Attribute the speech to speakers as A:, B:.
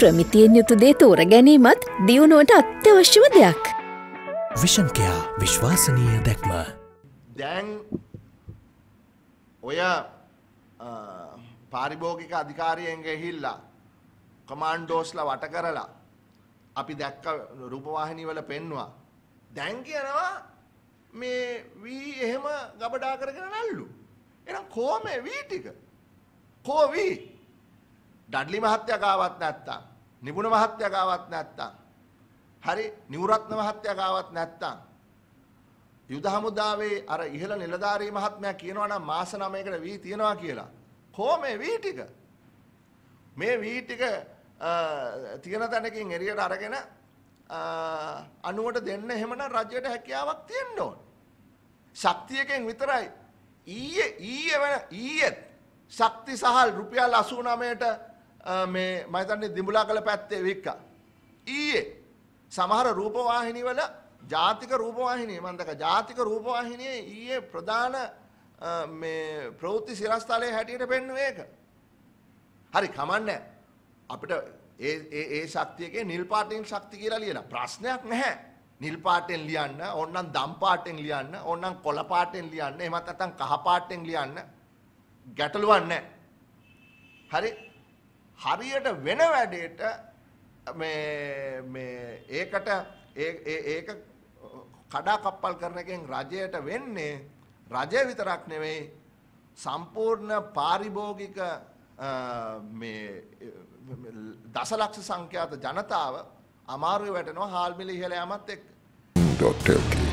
A: ප්‍රමිතියෙන් යුතු දේ තෝර ගැනීමත් දියුණුවට අත්‍යවශ්‍යව දෙයක්. විෂන්කයා විශ්වාසනීය දැක්ම. දැන් ඔය පාරිභෝගික අධිකාරියෙන් ගෙහිල්ලා කමාන්්ඩෝස්ල වට කරලා අපි දැක්ක රූපවාහිනිවල පෙන්වා. දැන් කියනවා මේ වී එහෙම ගබඩා කරගෙන නල්ලු. එනම් කෝම වී ටික කෝවී ඩඩ්ලි මහත්තයා ගාවත් නැත්තම් නිපුණ මහත්තයා ගාවත් නැත්තම් හරි නිවරත්න මහත්තයා ගාවත් නැත්තම් යුද හමුදාවේ අර ඉහළ නිලධාරී මහත්මයා කියනවා නම් මාස 9කට වී තියනවා කියලා. කොහොමේ වී ටික? මේ වී ටික තියන තැනකින් එළියට අරගෙන අනුවට දෙන්න එහෙමනම් රජයට හැකියාවක් තියෙන්න ඕන. ශක්තියකින් විතරයි ඊයේ ඊයේ වෙන ඊයේ ශක්ති සහල් රුපියල් 89ට මේ මම හිතන්නේ දිඹුලා කළ පැත්තේ වික්කා. ඊයේ සමහර රූපවාහිනී වල ජාතික රූපවාහිනී මම දැක්කා ජාතික රූපවාහිනියේ ඊයේ ප්‍රධාන මේ ප්‍රවෘත්ති සිරස්තලයේ හැටියට පෙන්වුවේ ඒක. හරි කමන්නේ අපිට ඒ ඒ ඒ ශක්තියකේ නිල් පාටෙන් ශක්ති කියලා ලියලා ප්‍රශ්නයක් නැහැ. නිල් පාටෙන් ලියන්න, ඕනනම් දම් පාටෙන් ලියන්න, ඕනනම් කොළ පාටෙන් ලියන්න, එහෙමත් නැත්නම් කහ පාටෙන් ලියන්න. ගැටලුවක් නැහැ. හරි හරියට වෙන වැඩේට මේ මේ ඒකට ඒක කඩා කප්පල් කරන එකෙන් රජයට වෙන්නේ රජය විතරක් නෙවෙයි සම්පූර්ණ පාරිභෝගික මේ දසලක්ෂ සංඛ්‍යාත ජනතාව අමාරුවේ වැටෙනවා හාල්මිලි ඉහළ යමත් එක්ක. .lk